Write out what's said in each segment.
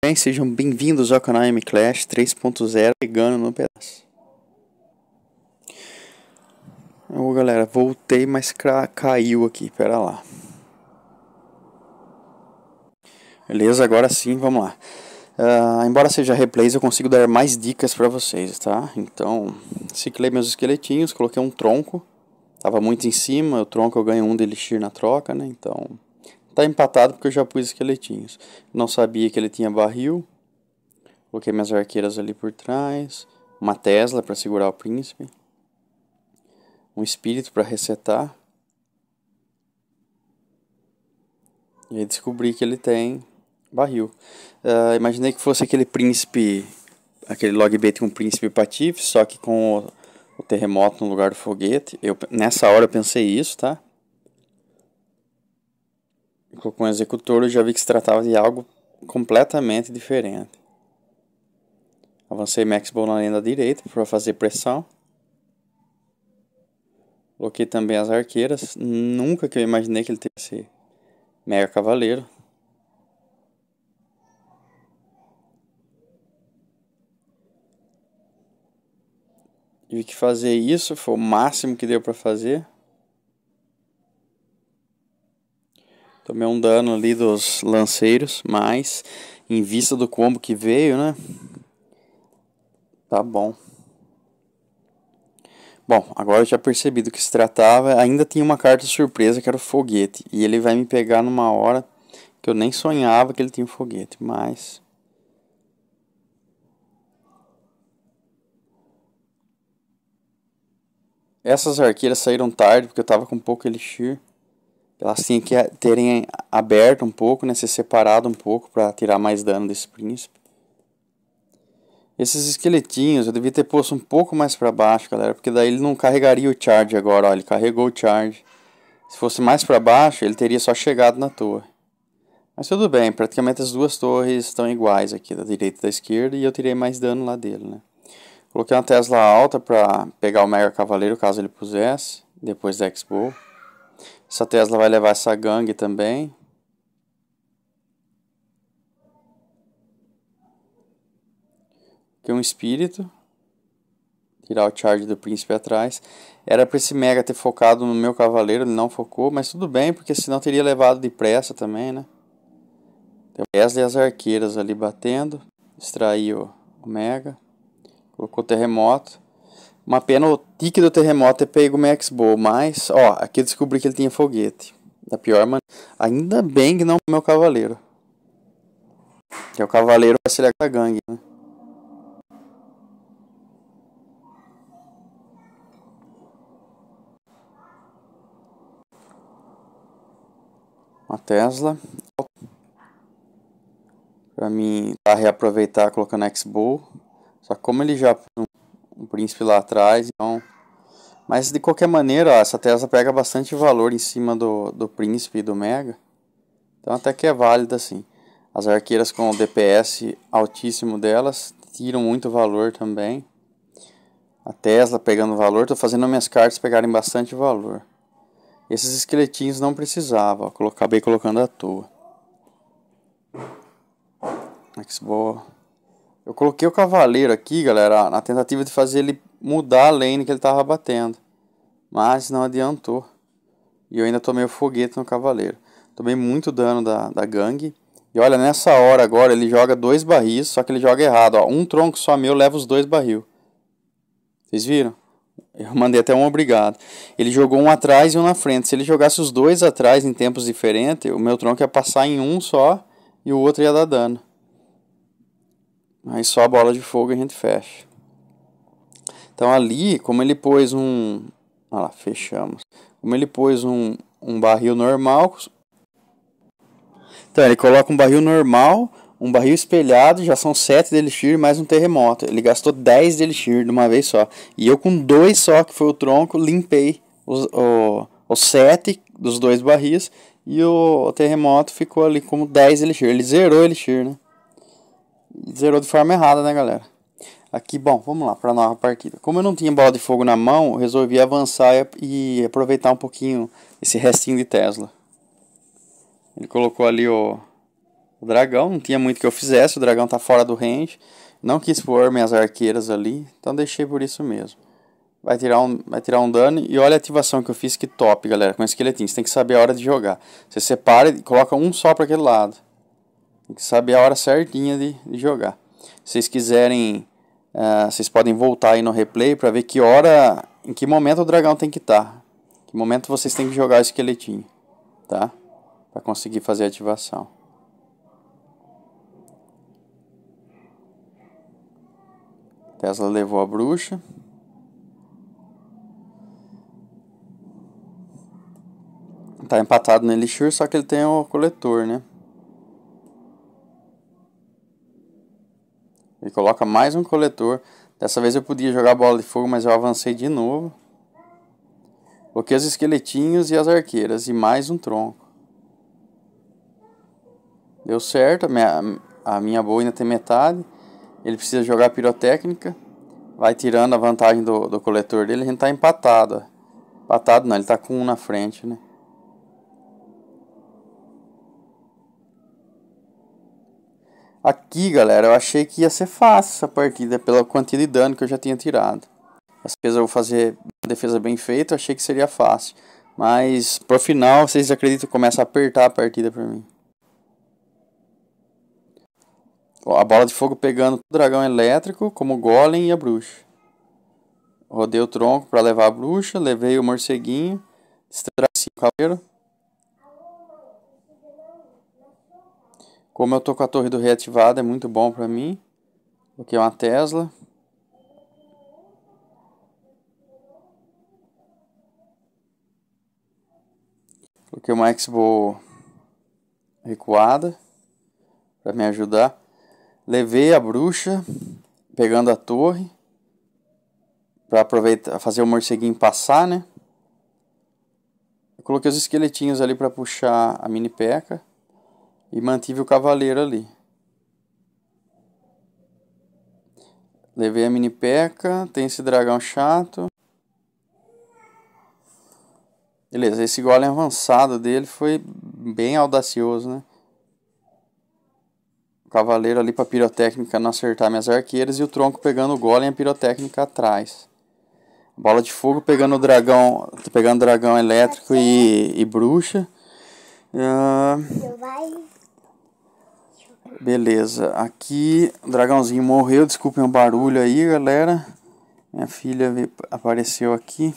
Bem, sejam bem-vindos ao canal M Clash 3.0 pegando no pedaço. Ô galera, voltei, mas caiu aqui, pera lá. Beleza, agora sim, vamos lá. Uh, embora seja replays, eu consigo dar mais dicas para vocês, tá? Então, ciclei meus esqueletinhos, coloquei um tronco. Tava muito em cima, o tronco eu ganho um de elixir na troca, né? Então, Tá empatado porque eu já pus esqueletinhos. Não sabia que ele tinha barril. Coloquei minhas arqueiras ali por trás. Uma Tesla para segurar o príncipe. Um espírito para resetar. E aí descobri que ele tem barril. Uh, imaginei que fosse aquele príncipe, aquele logbait com o príncipe patife, só que com o, o, terremoto no lugar do foguete. Eu, nessa hora eu pensei isso, tá? colocou um executor, eu já vi que se tratava de algo completamente diferente. Avancei Maxwell na linha da direita para fazer pressão. Coloquei também as arqueiras. Nunca que eu imaginei que ele tivesse mega cavaleiro. Tive que fazer isso, foi o máximo que deu para fazer. Tomei um dano ali dos lanceiros, mas em vista do combo que veio, né? Tá bom. Bom, agora eu já percebi do que se tratava. Ainda tinha uma carta surpresa que era o foguete. E ele vai me pegar numa hora que eu nem sonhava que ele tinha um foguete, mas. Essas arqueiras saíram tarde porque eu tava com pouco elixir elas tinham que eh, terem aberto um pouco, né, ser separado um pouco para tirar mais dano desse príncipe. Esses esqueletinhos eu devia ter posto um pouco mais para baixo, galera, porque daí ele não carregaria o charge agora, ó, ele carregou o charge. Se fosse mais para baixo, ele teria só chegado na torre. Mas tudo bem, praticamente as duas torres estão iguais aqui, da direita e da esquerda, e eu tirei mais dano lá dele, né? Coloquei uma Tesla alta para pegar o Mega Cavaleiro caso ele pusesse, depois da Expo. Essa Tesla vai levar essa gangue também. Aqui um espírito. Tirar o charge do príncipe atrás. Era para esse Mega ter focado no meu cavaleiro, ele não focou, mas tudo bem, porque senão teria levado depressa também, né? Tem o Tesla e as arqueiras ali batendo. Extraiu o Mega. Colocou terremoto. Uma pena o tique do terremoto e pego o Xbox Bow, mas, ó, aqui eu descobri que ele tinha foguete. Da pior maneira. Ainda bem que não é o meu cavaleiro. Que é o cavaleiro vai ser da gangue, né? Uma Tesla. Pra mim, tá reaproveitar colocando X-Bow. Só como ele já um príncipe lá atrás. Então... Mas de qualquer maneira, ó, essa Tesla pega bastante valor em cima do, do príncipe e do Mega. Então até que é válida assim. As arqueiras com o DPS altíssimo delas tiram muito valor também. A Tesla pegando valor, estou fazendo minhas cartas pegarem bastante valor. Esses esqueletinhos não precisava, ó, acabei colocando à toa. Xbox. Eu coloquei o cavaleiro aqui, galera, na tentativa de fazer ele mudar a lane que ele tava batendo. Mas não adiantou. E eu ainda tomei o foguete no cavaleiro. Tomei muito dano da, da gangue. E olha, nessa hora agora ele joga dois barris, só que ele joga errado. Ó. Um tronco só meu leva os dois barril. Vocês viram? Eu mandei até um obrigado. Ele jogou um atrás e um na frente. Se ele jogasse os dois atrás em tempos diferentes, o meu tronco ia passar em um só e o outro ia dar dano. Aí só a bola de fogo e a gente fecha. Então ali, como ele pôs um... Olha lá, fechamos. Como ele pôs um, um barril normal... Então, ele coloca um barril normal, um barril espelhado, já são 7 de elixir mais um terremoto. Ele gastou 10 de elixir de uma vez só. E eu com dois só, que foi o tronco, limpei os, o, os dos dois barris. E o, o terremoto ficou ali como 10 elixir. Ele zerou elixir, né? Zerou de forma errada, né, galera? Aqui, bom, vamos lá para a nova partida. Como eu não tinha bola de fogo na mão, resolvi avançar e aproveitar um pouquinho esse restinho de Tesla. Ele colocou ali o, o dragão, não tinha muito que eu fizesse, o dragão tá fora do range. Não quis pôr minhas arqueiras ali, então deixei por isso mesmo. Vai tirar, um, vai tirar um dano e olha a ativação que eu fiz, que top, galera, com esqueletinho. Você tem que saber a hora de jogar. Você separa e coloca um só para aquele lado. Tem que saber a hora certinha de, de jogar. Se vocês quiserem, uh, vocês podem voltar aí no replay para ver que hora, em que momento o dragão tem que estar. Tá. Que momento vocês têm que jogar o esqueletinho, tá? Para conseguir fazer a ativação. Tesla levou a bruxa. Tá empatado no Elixir, só que ele tem o coletor, né? Ele coloca mais um coletor. Dessa vez eu podia jogar bola de fogo, mas eu avancei de novo. Coloquei os esqueletinhos e as arqueiras e mais um tronco. Deu certo, a minha, a minha boa ainda tem metade. Ele precisa jogar pirotécnica. Vai tirando a vantagem do, do coletor dele, a gente tá empatado. Empatado não, ele tá com um na frente, né? Aqui, galera, eu achei que ia ser fácil essa partida pela quantidade de dano que eu já tinha tirado. As de eu vou fazer uma defesa bem feita, eu achei que seria fácil. Mas pro final, vocês acreditam que começa a apertar a partida pra mim. Ó, a bola de fogo pegando o dragão elétrico, como o golem e a bruxa. Rodei o tronco para levar a bruxa, levei o morceguinho, distraci o cavaleiro. Como eu tô com a torre do rei ativada, é muito bom para mim. Coloquei uma Tesla. Coloquei uma Expo recuada para me ajudar. Levei a bruxa pegando a torre para aproveitar, fazer o morceguinho passar, né? Eu coloquei os esqueletinhos ali para puxar a mini peca e mantive o cavaleiro ali. Levei a mini peca, tem esse dragão chato. Beleza, esse golem avançado dele foi bem audacioso, né? O cavaleiro ali para pirotécnica não acertar minhas arqueiras e o tronco pegando o golem e a pirotécnica atrás. Bola de fogo pegando o dragão, pegando dragão elétrico e, e bruxa. Uh... Beleza, aqui dragãozinho morreu, desculpem o barulho aí, galera. Minha filha apareceu aqui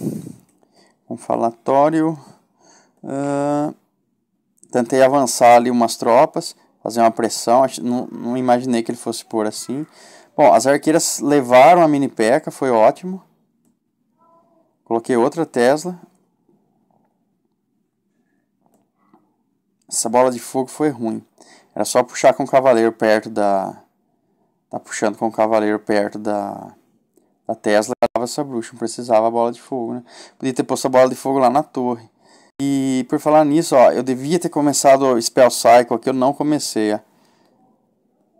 com um falatório. Uh, tentei avançar ali umas tropas, fazer uma pressão, não, não imaginei que ele fosse por assim. Bom, as arqueiras levaram a mini peca, foi ótimo. Coloquei outra Tesla. Essa bola de fogo foi ruim. Era só puxar com o cavaleiro perto da. Tá puxando com o cavaleiro perto da. Da Tesla dava essa bruxa, não precisava a bola de fogo, né? Podia ter posto a bola de fogo lá na torre. E por falar nisso, ó, eu devia ter começado o Spell Cycle aqui, eu não comecei. Ó.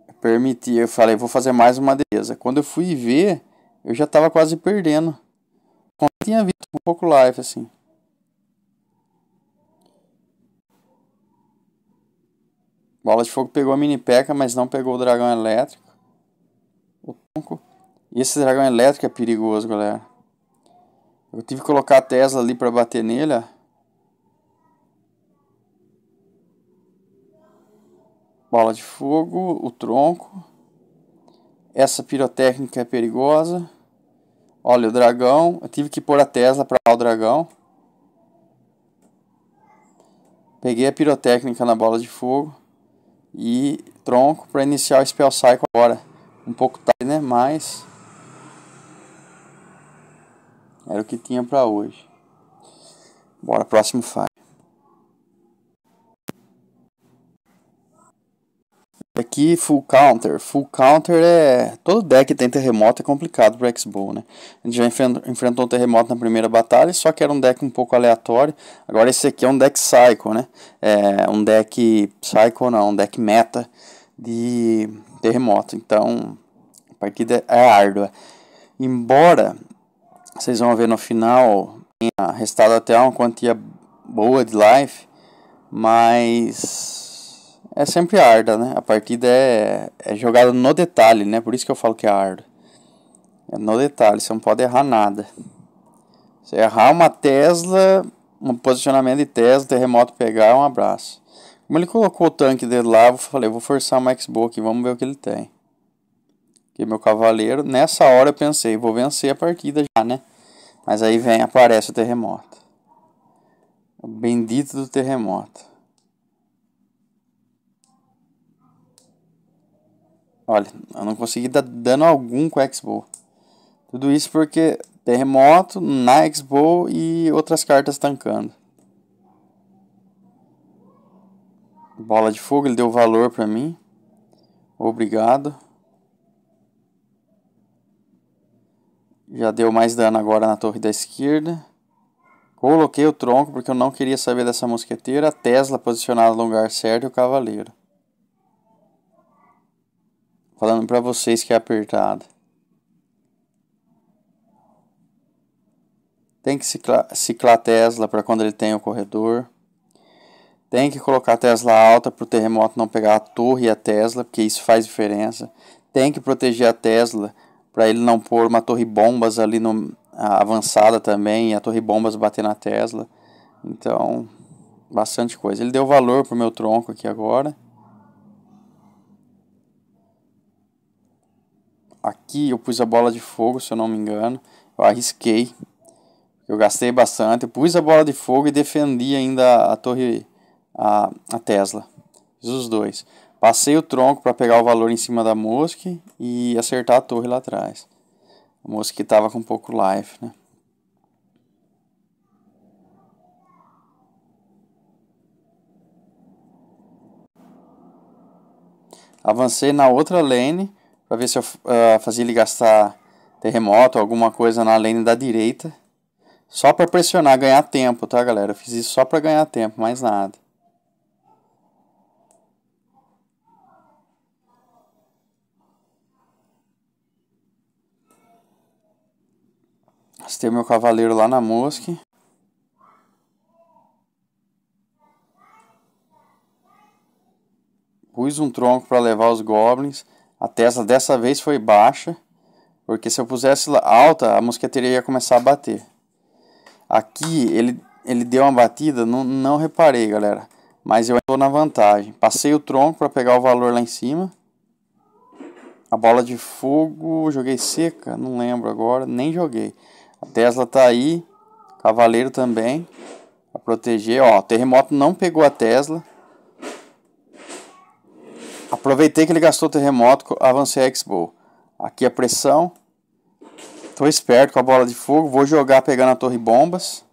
Eu permiti, eu falei, vou fazer mais uma defesa. Quando eu fui ver, eu já tava quase perdendo. Quando eu tinha visto um pouco live, assim. Bola de Fogo pegou a mini peca, mas não pegou o dragão elétrico. O tronco. E esse dragão elétrico é perigoso, galera. Eu tive que colocar a Tesla ali para bater nele, ó. Bola de fogo, o tronco. Essa pirotécnica é perigosa. Olha o dragão. Eu tive que pôr a Tesla para o dragão. Peguei a pirotécnica na bola de fogo e tronco para iniciar o spell cycle agora. Um pouco tarde, né? Mas era o que tinha para hoje. Bora próximo fase. aqui full counter. Full counter é. Todo deck que tem terremoto é complicado pro X-Bow, né? A gente já enfrentou um terremoto na primeira batalha, só que era um deck um pouco aleatório. Agora esse aqui é um deck psycho, né? É um deck psycho, não, um deck meta de terremoto. Então a partida é árdua. Embora vocês vão ver no final, tenha restado até uma quantia boa de life, mas é sempre arda, né? A partida é, é jogada no detalhe, né? Por isso que eu falo que é arda. É no detalhe, você não pode errar nada. Você errar uma Tesla, um posicionamento de Tesla, terremoto pegar, um abraço. Como ele colocou o tanque dele lá, eu falei, vou forçar o Max aqui, vamos ver o que ele tem. Que meu cavaleiro, nessa hora eu pensei, vou vencer a partida já, né? Mas aí vem, aparece o terremoto. O bendito do terremoto. Olha, eu não consegui dar dano algum com a Expo. Tudo isso porque terremoto na Expo e outras cartas tancando. Bola de fogo, ele deu valor pra mim. Obrigado. Já deu mais dano agora na torre da esquerda. Coloquei o tronco porque eu não queria saber dessa mosqueteira. A Tesla posicionada no lugar certo e o cavaleiro. Falando para vocês que é apertado Tem que ciclar, ciclar Tesla para quando ele tem o corredor. Tem que colocar Tesla alta para o terremoto não pegar a torre e a Tesla, porque isso faz diferença. Tem que proteger a Tesla para ele não pôr uma torre bombas ali no, avançada também, e a torre bombas bater na Tesla. Então, bastante coisa. Ele deu valor pro meu tronco aqui agora. aqui eu pus a bola de fogo, se eu não me engano. Eu arrisquei. Eu gastei bastante. Eu pus a bola de fogo e defendi ainda a torre, a, a Tesla. Fiz os dois. Passei o tronco para pegar o valor em cima da mosca e acertar a torre lá atrás. A mosca que estava com pouco life, né? Avancei na outra lane para ver se eu uh, fazia ele gastar terremoto, alguma coisa na lane da direita. Só para pressionar, ganhar tempo, tá galera? Eu fiz isso só para ganhar tempo, mais nada. Gastei meu cavaleiro lá na mosca. Pus um tronco para levar os goblins. A Tesla dessa vez foi baixa, porque se eu pusesse alta, a mosqueteria ia começar a bater. Aqui ele, ele deu uma batida, não, não reparei, galera. Mas eu estou na vantagem. Passei o tronco para pegar o valor lá em cima. A bola de fogo, joguei seca? Não lembro agora, nem joguei. A Tesla tá aí, Cavaleiro também, a proteger. Ó, terremoto não pegou a Tesla. Aproveitei que ele gastou o terremoto, avancei a X-Bow. Aqui a pressão. Tô esperto com a bola de fogo. Vou jogar pegando a torre bombas.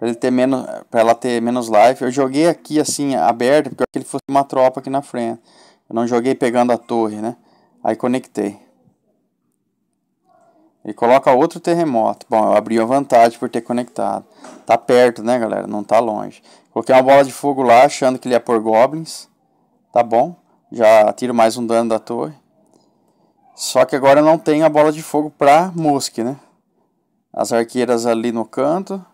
Pra, ele ter menos, pra ela ter menos life. Eu joguei aqui assim, aberto porque ele fosse uma tropa aqui na frente. Eu não joguei pegando a torre, né? Aí conectei. Ele coloca outro terremoto. Bom, eu abri a vantagem por ter conectado. Tá perto, né, galera? Não tá longe. Coloquei uma bola de fogo lá, achando que ele ia por goblins. Tá bom. Já tiro mais um dano da torre. Só que agora eu não tenho a bola de fogo pra mosque né? As arqueiras ali no canto.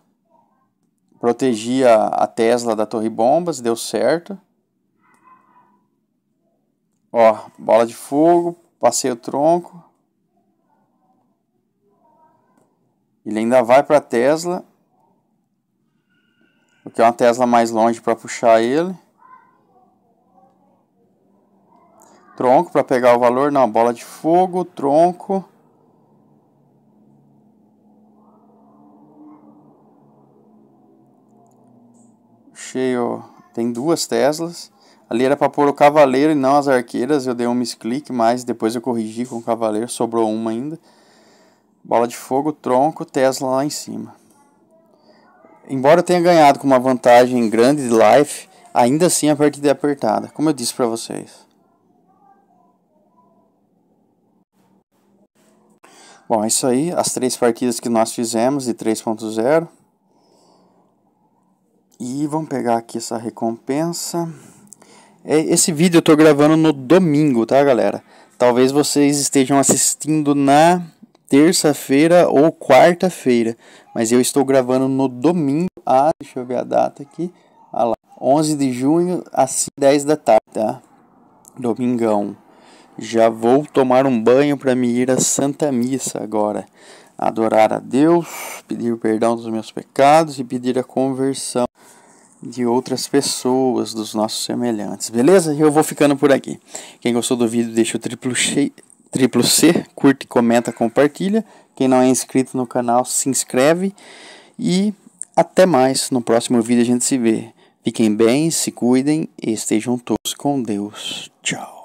Protegi a, a Tesla da torre bombas, deu certo. Ó, bola de fogo, passei o tronco. Ele ainda vai para Tesla. Porque é uma Tesla mais longe para puxar ele. Tronco para pegar o valor. Não, bola de fogo, tronco. Cheio. Tem duas Teslas. Ali era para pôr o cavaleiro e não as arqueiras. Eu dei um misclick, mas depois eu corrigi com o cavaleiro. Sobrou uma ainda. Bola de fogo, tronco, Tesla lá em cima. Embora eu tenha ganhado com uma vantagem grande de life, ainda assim a partida é apertada. Como eu disse para vocês. Bom, é isso aí, as três partidas que nós fizemos de 3.0. E vamos pegar aqui essa recompensa. É, esse vídeo eu estou gravando no domingo, tá galera? Talvez vocês estejam assistindo na terça-feira ou quarta-feira. Mas eu estou gravando no domingo, ah, deixa eu ver a data aqui, ah lá, 11 de junho às 10 da tarde, tá? Domingão. Já vou tomar um banho para me ir à Santa Missa agora, adorar a Deus, pedir o perdão dos meus pecados e pedir a conversão de outras pessoas, dos nossos semelhantes. Beleza? Eu vou ficando por aqui. Quem gostou do vídeo, deixa o triplo, che... triplo C, curte, comenta, compartilha. Quem não é inscrito no canal, se inscreve. E até mais. No próximo vídeo a gente se vê. Fiquem bem, se cuidem e estejam todos com Deus. Tchau.